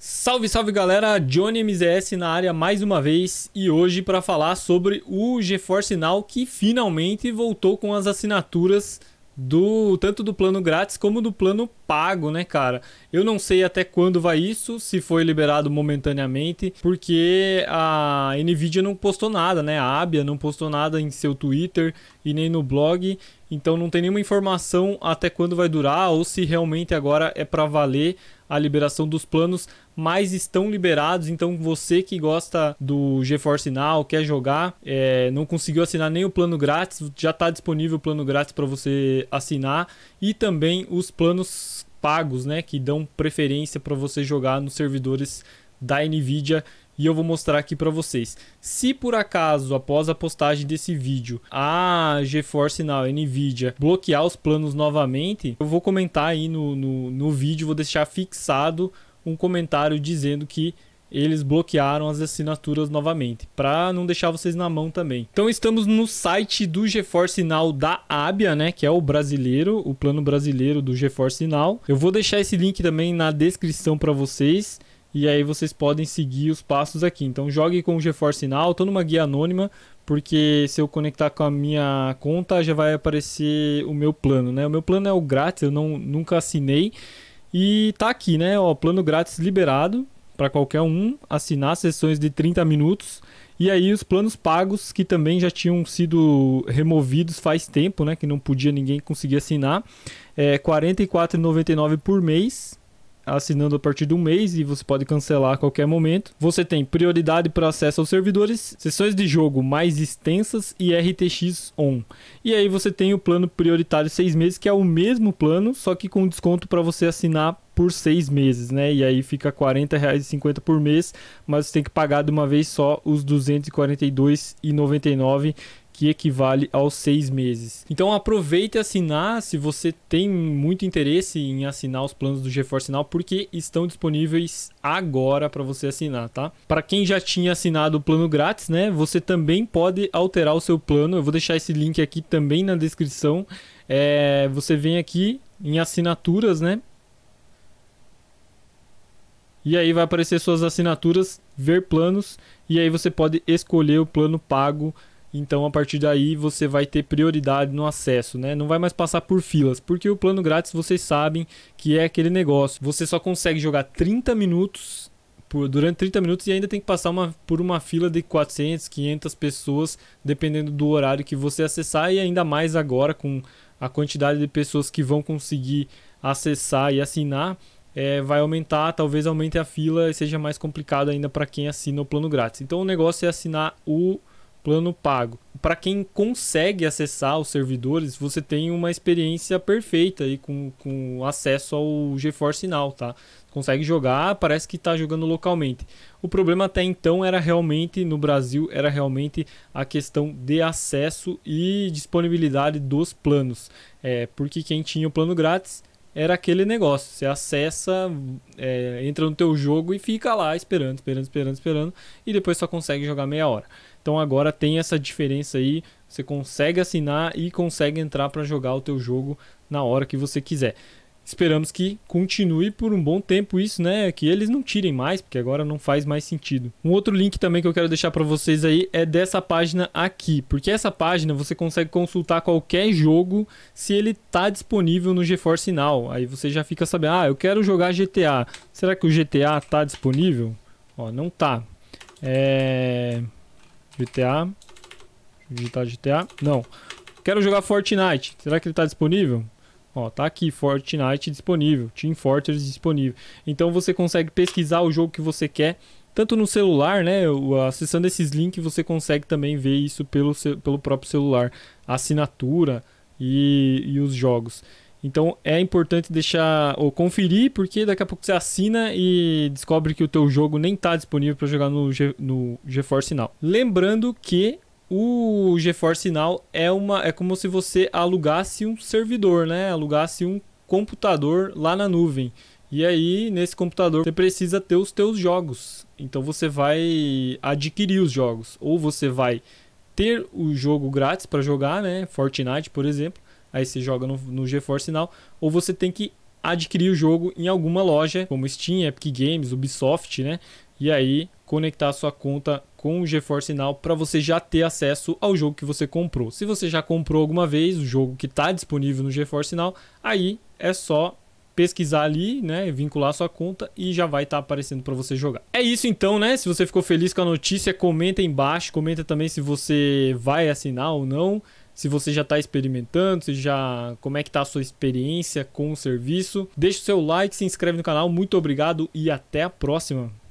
Salve, salve galera, Johnny MZS na área mais uma vez e hoje para falar sobre o GeForce Now que finalmente voltou com as assinaturas do tanto do plano grátis como do plano pago, né, cara? Eu não sei até quando vai isso, se foi liberado momentaneamente, porque a Nvidia não postou nada, né? A Abia não postou nada em seu Twitter e nem no blog, então não tem nenhuma informação até quando vai durar ou se realmente agora é para valer a liberação dos planos, mas estão liberados. Então você que gosta do GeForce Now, quer jogar, é, não conseguiu assinar nem o plano grátis, já está disponível o plano grátis para você assinar e também os planos pagos, né, que dão preferência para você jogar nos servidores da Nvidia e eu vou mostrar aqui para vocês. Se por acaso, após a postagem desse vídeo, a GeForce Now, Nvidia, bloquear os planos novamente, eu vou comentar aí no, no, no vídeo, vou deixar fixado um comentário dizendo que eles bloquearam as assinaturas novamente, para não deixar vocês na mão também. Então estamos no site do GeForce Now da Abia, né, que é o brasileiro, o plano brasileiro do GeForce Now. Eu vou deixar esse link também na descrição para vocês. E aí vocês podem seguir os passos aqui. Então jogue com o GeForce Now, tô numa guia anônima, porque se eu conectar com a minha conta já vai aparecer o meu plano, né? O meu plano é o grátis, eu não, nunca assinei. E tá aqui, né? Ó, plano grátis liberado para qualquer um assinar sessões de 30 minutos. E aí os planos pagos que também já tinham sido removidos faz tempo, né? Que não podia ninguém conseguir assinar. É R$ 44,99 por mês assinando a partir de um mês e você pode cancelar a qualquer momento. Você tem prioridade para acesso aos servidores, sessões de jogo mais extensas e RTX On. E aí você tem o plano prioritário seis meses, que é o mesmo plano, só que com desconto para você assinar por seis meses, né? E aí fica R$ 40,50 por mês, mas você tem que pagar de uma vez só os R$ 242,99 que equivale aos seis meses. Então aproveite e assinar se você tem muito interesse em assinar os planos do GeForce Now, porque estão disponíveis agora para você assinar, tá? Para quem já tinha assinado o plano grátis, né? Você também pode alterar o seu plano. Eu vou deixar esse link aqui também na descrição. É, você vem aqui em assinaturas, né? E aí vai aparecer suas assinaturas, ver planos, e aí você pode escolher o plano pago então, a partir daí, você vai ter prioridade no acesso, né? Não vai mais passar por filas, porque o plano grátis, vocês sabem que é aquele negócio. Você só consegue jogar 30 minutos por, durante 30 minutos e ainda tem que passar uma, por uma fila de 400, 500 pessoas, dependendo do horário que você acessar, e ainda mais agora com a quantidade de pessoas que vão conseguir acessar e assinar. É, vai aumentar, talvez aumente a fila e seja mais complicado ainda para quem assina o plano grátis. Então o negócio é assinar o plano pago. Para quem consegue acessar os servidores, você tem uma experiência perfeita aí com, com acesso ao GeForce Now, tá? Consegue jogar, parece que está jogando localmente. O problema até então era realmente, no Brasil, era realmente a questão de acesso e disponibilidade dos planos. É, porque quem tinha o plano grátis era aquele negócio. Você acessa, é, entra no teu jogo e fica lá esperando, esperando, esperando, esperando. E depois só consegue jogar meia hora. Então agora tem essa diferença aí, você consegue assinar e consegue entrar para jogar o teu jogo na hora que você quiser. Esperamos que continue por um bom tempo isso, né? Que eles não tirem mais, porque agora não faz mais sentido. Um outro link também que eu quero deixar para vocês aí é dessa página aqui, porque essa página você consegue consultar qualquer jogo se ele tá disponível no GeForce Now. Aí você já fica sabendo, ah, eu quero jogar GTA. Será que o GTA tá disponível? Ó, não tá. É... GTA. Digitar GTA. Não. Quero jogar Fortnite. Será que ele está disponível? Ó, tá aqui, Fortnite disponível, Team Fortress disponível. Então você consegue pesquisar o jogo que você quer, tanto no celular, né? Acessando esses links, você consegue também ver isso pelo, pelo próprio celular, a assinatura e, e os jogos. Então é importante deixar ou conferir, porque daqui a pouco você assina e descobre que o teu jogo nem está disponível para jogar no, Ge no GeForce Now. Lembrando que o GeForce Now é uma é como se você alugasse um servidor, né? Alugasse um computador lá na nuvem. E aí, nesse computador, você precisa ter os teus jogos. Então você vai adquirir os jogos ou você vai ter o jogo grátis para jogar, né? Fortnite, por exemplo aí você joga no, no GeForce Now, ou você tem que adquirir o jogo em alguma loja, como Steam, Epic Games, Ubisoft, né? E aí conectar sua conta com o GeForce Now para você já ter acesso ao jogo que você comprou. Se você já comprou alguma vez o jogo que está disponível no GeForce Now, aí é só pesquisar ali, né, vincular sua conta e já vai estar tá aparecendo para você jogar. É isso então, né? Se você ficou feliz com a notícia, comenta embaixo, comenta também se você vai assinar ou não se você já está experimentando, se já como é que está a sua experiência com o serviço. deixe o seu like, se inscreve no canal. Muito obrigado e até a próxima.